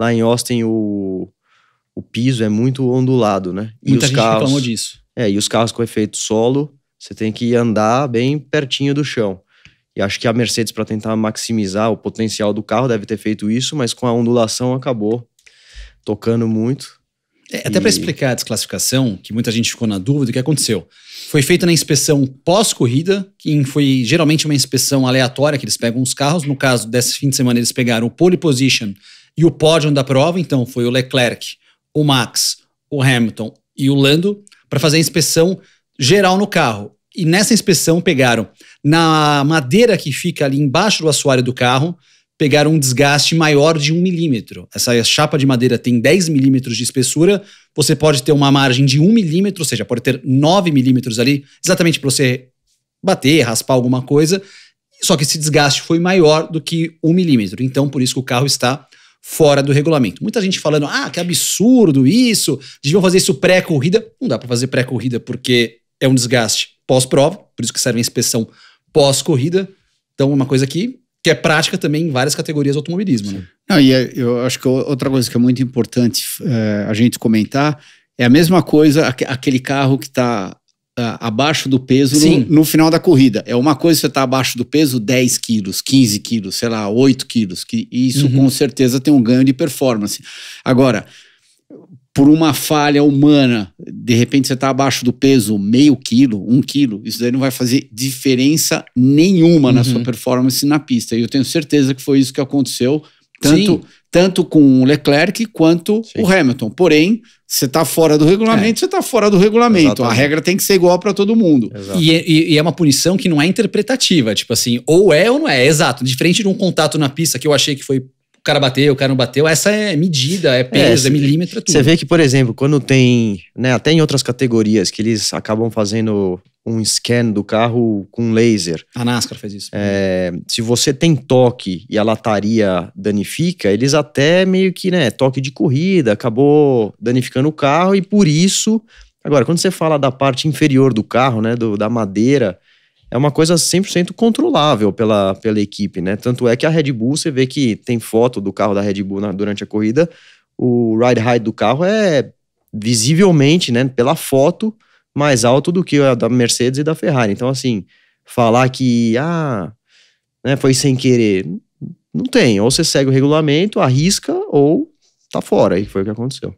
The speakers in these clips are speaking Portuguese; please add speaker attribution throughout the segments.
Speaker 1: lá em Austin o, o piso é muito ondulado, né? E Muita os gente carros, reclamou disso. É, e os carros com efeito solo, você tem que andar bem pertinho do chão. E acho que a Mercedes, para tentar maximizar o potencial do carro, deve ter feito isso, mas com a ondulação acabou tocando muito. É, até e... para explicar
Speaker 2: a desclassificação, que muita gente ficou na dúvida, o que aconteceu? Foi feita na inspeção pós-corrida, que foi geralmente uma inspeção aleatória, que eles pegam os carros. No caso desse fim de semana, eles pegaram o pole position e o pódio da prova, então, foi o Leclerc, o Max, o Hamilton e o Lando para fazer a inspeção geral no carro. E nessa inspeção pegaram na madeira que fica ali embaixo do assoalho do carro, pegaram um desgaste maior de um milímetro. Essa chapa de madeira tem 10 milímetros de espessura, você pode ter uma margem de 1 milímetro, ou seja, pode ter 9 milímetros ali, exatamente para você bater, raspar alguma coisa, só que esse desgaste foi maior do que 1 milímetro. Então, por isso que o carro está fora do regulamento. Muita gente falando, ah, que absurdo isso, deviam fazer isso pré-corrida. Não dá para fazer pré-corrida porque é um desgaste pós-prova, por isso que serve a inspeção pós-corrida. Então, é uma coisa que, que é prática também em várias categorias do automobilismo. Né?
Speaker 3: Não, e é, eu acho que outra coisa que é muito importante é, a gente comentar é a mesma coisa aquele carro que está ah, abaixo do peso no, no, final da corrida. É uma coisa você estar tá abaixo do peso 10 quilos, 15 quilos, sei lá, 8 quilos, que isso uhum. com certeza tem um ganho de performance. Agora, por uma falha humana, de repente você está abaixo do peso meio quilo, um quilo, isso daí não vai fazer diferença nenhuma uhum. na sua uhum. performance na pista. E eu tenho certeza que foi isso que aconteceu tanto, tanto com o Leclerc quanto Sim. o Hamilton. Porém, você está fora do regulamento, é. você está fora do regulamento. Exatamente. A regra tem que ser igual para todo mundo.
Speaker 2: E, é, e, e, é uma punição que não é interpretativa. Tipo assim, ou é ou não é. Exato. Diferente de um contato na pista que eu achei que foi o cara bateu, o cara não bateu. Essa é medida, é peso, é, é milímetro, é tudo. Você vê que,
Speaker 1: por exemplo, quando tem, né, até em outras categorias que eles acabam fazendo um scan do carro com laser.
Speaker 2: A NASCAR fez isso.
Speaker 1: É, se você tem toque e a lataria danifica, eles até meio que, né, toque de corrida, acabou danificando o carro e por isso. Agora, quando você fala da parte inferior do carro, né, do, da madeira, é uma coisa 100% controlável pela, pela equipe, né? Tanto é que a Red Bull, você vê que tem foto do carro da Red Bull na, durante a corrida, o ride height do carro é visivelmente, né, pela foto, mais alto do que a da Mercedes e da Ferrari. Então, assim, falar que ah, né, foi sem querer, não tem. Ou você segue o regulamento, arrisca, ou tá fora. E foi o que aconteceu.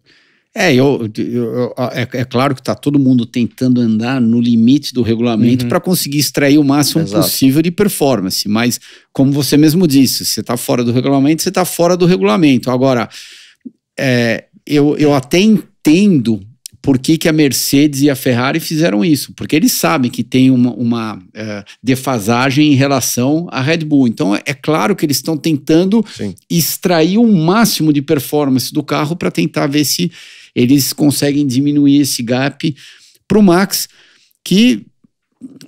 Speaker 1: É, eu, eu, é, é, claro que está todo mundo
Speaker 3: tentando andar no limite do regulamento uhum. para conseguir extrair o máximo Exato. possível de performance. Mas, como você mesmo disse, você está fora do regulamento, você está fora do regulamento. Agora, é, eu, eu até entendo por que, que a Mercedes e a Ferrari fizeram isso? Porque eles sabem que tem uma, uma é, defasagem em relação à Red Bull. Então é, é, claro que eles estão tentando Sim. extrair o um máximo de performance do carro para tentar ver se eles conseguem diminuir esse gap para o Max, que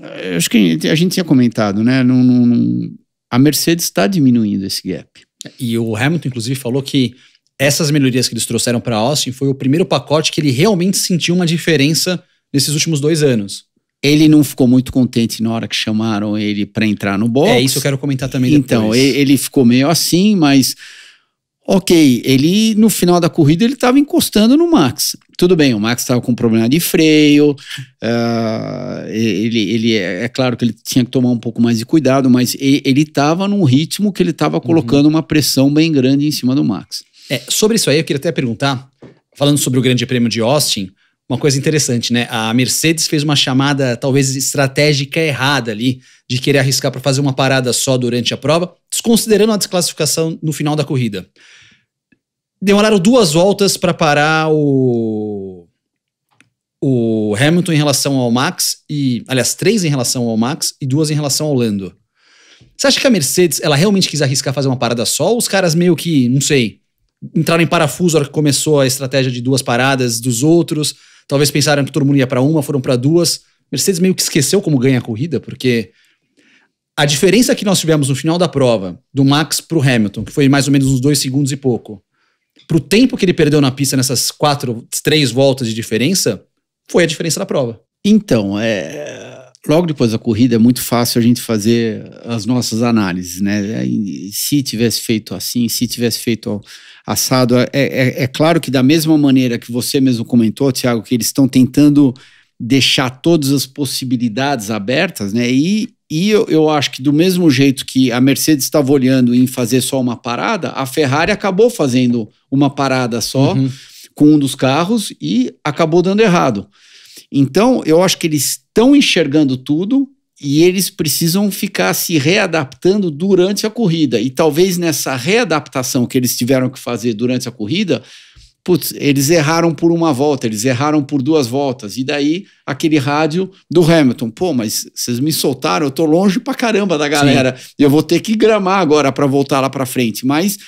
Speaker 3: é, acho que a gente tinha comentado, né? Não, não, não, a Mercedes está diminuindo esse gap.
Speaker 2: E o Hamilton, inclusive, falou que essas melhorias que eles trouxeram para Austin foi o primeiro pacote que ele realmente sentiu uma diferença nesses
Speaker 3: últimos dois anos. Ele não ficou muito contente na hora que chamaram ele para entrar no box. É isso que eu quero comentar também então, depois. Então, ele ficou meio assim, mas ok, ele no final da corrida ele estava encostando no Max. Tudo bem, o Max estava com problema de freio, uh, ele, ele é, é, claro que ele tinha que tomar um pouco mais de cuidado, mas ele estava num ritmo que ele estava uhum. colocando uhum. uma pressão bem grande em cima do Max.
Speaker 2: É, sobre isso aí, eu queria até perguntar, falando sobre o Grande Prêmio de Austin, uma coisa interessante, né? A Mercedes fez uma chamada talvez estratégica errada ali, de querer arriscar para fazer uma parada só durante a prova, desconsiderando a desclassificação no final da corrida. Demoraram duas voltas para parar o o Hamilton em relação ao Max e aliás três em relação ao Max e duas em relação ao Lando. Você acha que a Mercedes ela realmente quis arriscar fazer uma parada só? Ou os caras meio que não sei entraram em parafuso na hora que começou a estratégia de duas paradas dos outros. Talvez pensaram que todo mundo ia para uma, foram para duas. Mercedes meio que esqueceu como ganha a corrida, porque a diferença que nós tivemos no final da prova, do Max para o Hamilton, que foi mais ou menos uns dois segundos e pouco, para o tempo que ele perdeu na pista nessas quatro, três voltas de diferença, foi a diferença da prova.
Speaker 3: Então, é, logo depois da corrida é muito fácil a gente fazer as nossas análises, né? É, se tivesse feito assim, se tivesse feito assado, é, é, é claro que da mesma maneira que você mesmo comentou, Tiago, que eles estão tentando deixar todas as possibilidades abertas, né? E, e eu, eu acho que do mesmo jeito que a Mercedes estava olhando em fazer só uma parada, a Ferrari acabou fazendo uma parada só uhum. com um dos carros e acabou dando errado. Então, eu acho que eles estão enxergando tudo e eles precisam ficar se readaptando durante a corrida. E talvez nessa readaptação que eles tiveram que fazer durante a corrida, putz, eles erraram por uma volta, eles erraram por duas voltas. E daí aquele rádio do Hamilton, pô, mas vocês me soltaram, eu tô longe pra caramba da galera. Sim. Eu vou ter que gramar agora para voltar lá para frente. Mas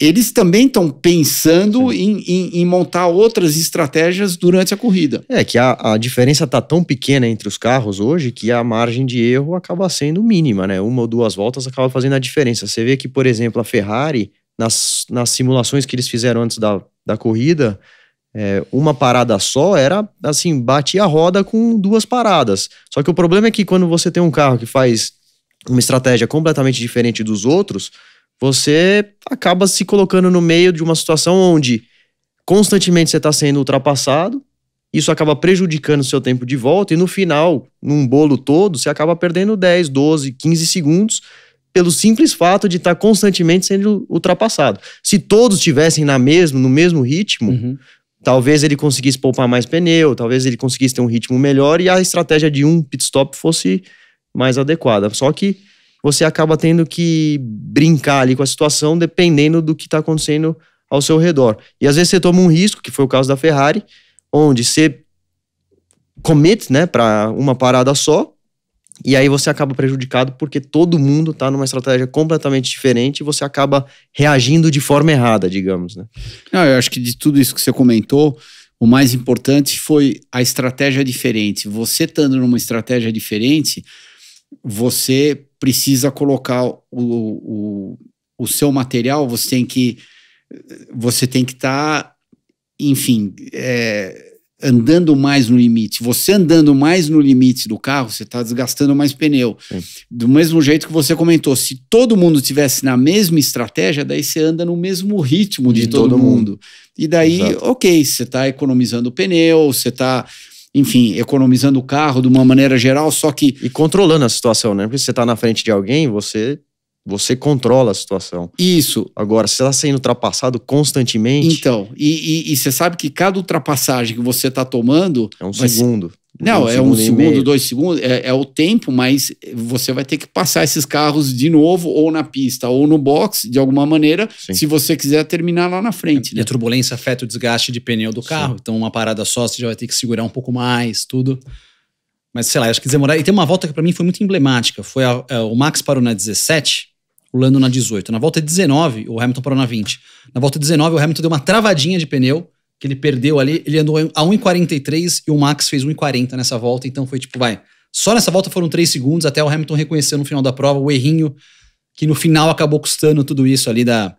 Speaker 3: eles também estão
Speaker 1: pensando em, em, em, montar outras estratégias durante a corrida. É que a, a diferença está tão pequena entre os carros hoje que a margem de erro acaba sendo mínima, né? Uma ou duas voltas acaba fazendo a diferença. Você vê que, por exemplo, a Ferrari, nas, nas simulações que eles fizeram antes da, da corrida, é, uma parada só era assim, batia a roda com duas paradas. Só que o problema é que quando você tem um carro que faz uma estratégia completamente diferente dos outros você acaba se colocando no meio de uma situação onde constantemente você está sendo ultrapassado, isso acaba prejudicando o seu tempo de volta, e no final, num bolo todo, você acaba perdendo 10, 12, 15 segundos pelo simples fato de estar tá constantemente sendo ultrapassado. Se todos estivessem na mesmo, no mesmo ritmo, uhum. talvez ele conseguisse poupar mais pneu, talvez ele conseguisse ter um ritmo melhor e a estratégia de um pit stop fosse mais adequada. Só que você acaba tendo que brincar ali com a situação dependendo do que está acontecendo ao seu redor. E às vezes você toma um risco, que foi o caso da Ferrari, onde você commit, né, para uma parada só, e aí você acaba prejudicado porque todo mundo está numa estratégia completamente diferente e você acaba reagindo de forma errada, digamos, né? Não, eu acho que de tudo isso que você comentou, o mais importante foi a estratégia
Speaker 3: diferente. Você estando numa estratégia diferente, você precisa colocar o, o, o seu material, você tem que você tem que estar, tá, enfim, é, andando mais no limite. Você andando mais no limite do carro, você está desgastando mais pneu. Sim. Do mesmo jeito que você comentou, se todo mundo tivesse na mesma estratégia, daí você anda no mesmo ritmo de, de todo, todo mundo. mundo. E daí, Exato. ok, você está economizando pneu, você está enfim,
Speaker 1: economizando o carro de uma maneira geral, só que. E controlando a situação, né? Porque você está na frente de alguém, você você controla a situação. Isso. Agora, se está sendo ultrapassado constantemente. Então, e, e, e, você sabe que cada ultrapassagem que você está tomando. É um segundo.
Speaker 3: Não, é um segundo, dois segundos, é, é, o tempo, mas você vai ter que passar esses carros de novo, ou na pista, ou no box, de alguma maneira, Sim. se você quiser terminar lá na frente. É, né? E a
Speaker 2: né? turbulência afeta o desgaste de pneu do carro, Sim. então uma parada só você já vai ter que segurar um pouco mais, tudo. Mas sei lá, acho que demorar. E tem uma volta que para mim foi muito emblemática: foi a, a, é, o Max parou na 17, o Lando na 18. Na volta 19, é o Hamilton parou na 20. Na volta 19, é o Hamilton deu uma travadinha de pneu que ele perdeu ali, ele andou a 1,43 e o Max fez 1,40 nessa volta, então foi tipo, vai. Só nessa volta foram 3 segundos, até o Hamilton reconheceu no final da prova o errinho que no final acabou custando tudo isso ali da,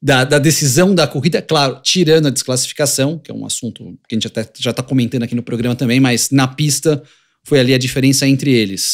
Speaker 2: da, da, decisão da corrida, claro, tirando a desclassificação, que é um assunto que a gente até já está comentando aqui no programa também, mas na pista foi ali a diferença entre eles.